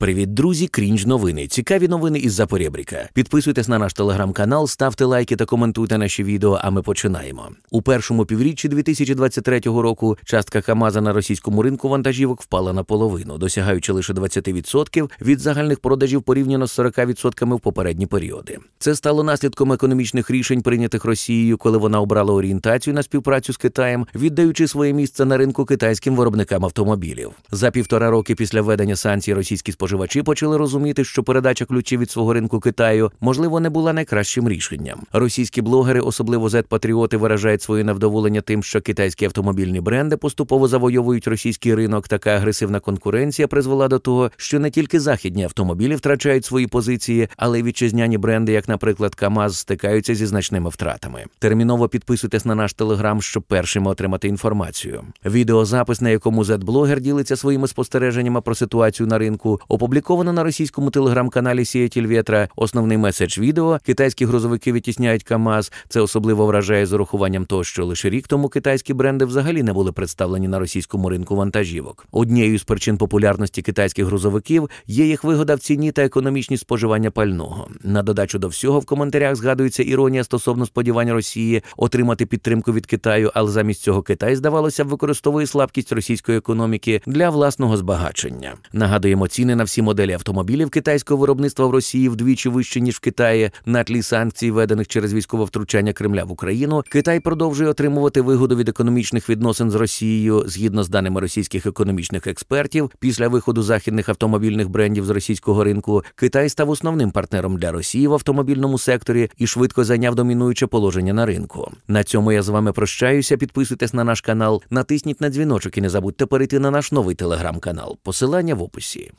Привіт, друзі! Крінж новини. Цікаві новини із Запорєбріка. Підписуйтесь на наш телеграм-канал, ставте лайки та коментуйте наші відео. А ми починаємо. У першому півріччі 2023 року частка Хамаза на російському ринку вантажівок впала наполовину, досягаючи лише 20% від загальних продажів порівняно з 40% в попередні періоди. Це стало наслідком економічних рішень, прийнятих Росією, коли вона обрала орієнтацію на співпрацю з Китаєм, віддаючи своє місце на ринку китайським виробникам автомобілів. За півтора роки після введення санкцій російські споживачі споживачі почали розуміти, що передача ключів від свого ринку Китаю можливо не була найкращим рішенням. Російські блогери, особливо Зет патріоти, виражають своє невдоволення тим, що китайські автомобільні бренди поступово завойовують російський ринок. Така агресивна конкуренція призвела до того, що не тільки західні автомобілі втрачають свої позиції, але й вітчизняні бренди, як, наприклад, Камаз, стикаються зі значними втратами. Терміново підписуйтесь на наш телеграм, щоб першими отримати інформацію. Відеозапис, на якому зет блогер ділиться своїми спостереженнями про ситуацію на ринку, Опубліковано на російському телеграм-каналі Сіятіль Вєтра основний меседж відео. Китайські грузовики відтісняють Камаз. Це особливо вражає з урахуванням того, що лише рік тому китайські бренди взагалі не були представлені на російському ринку вантажівок. Однією з причин популярності китайських грузовиків є їх вигода в ціні та економічні споживання пального. На додачу до всього в коментарях згадується іронія стосовно сподівань Росії отримати підтримку від Китаю, але замість цього Китай здавалося б використовує слабкість російської економіки для власного збагачення. Нагадуємо ціни на всі моделі автомобілів китайського виробництва в Росії вдвічі вище ніж в Китаї, на тлі санкцій, введених через військове втручання Кремля в Україну, Китай продовжує отримувати вигоду від економічних відносин з Росією згідно з даними російських економічних експертів. Після виходу західних автомобільних брендів з російського ринку Китай став основним партнером для Росії в автомобільному секторі і швидко зайняв домінуюче положення на ринку. На цьому я з вами прощаюся. Підписуйтесь на наш канал, натисніть на дзвіночок і не забудьте перейти на наш новий телеграм-канал. Посилання в описі.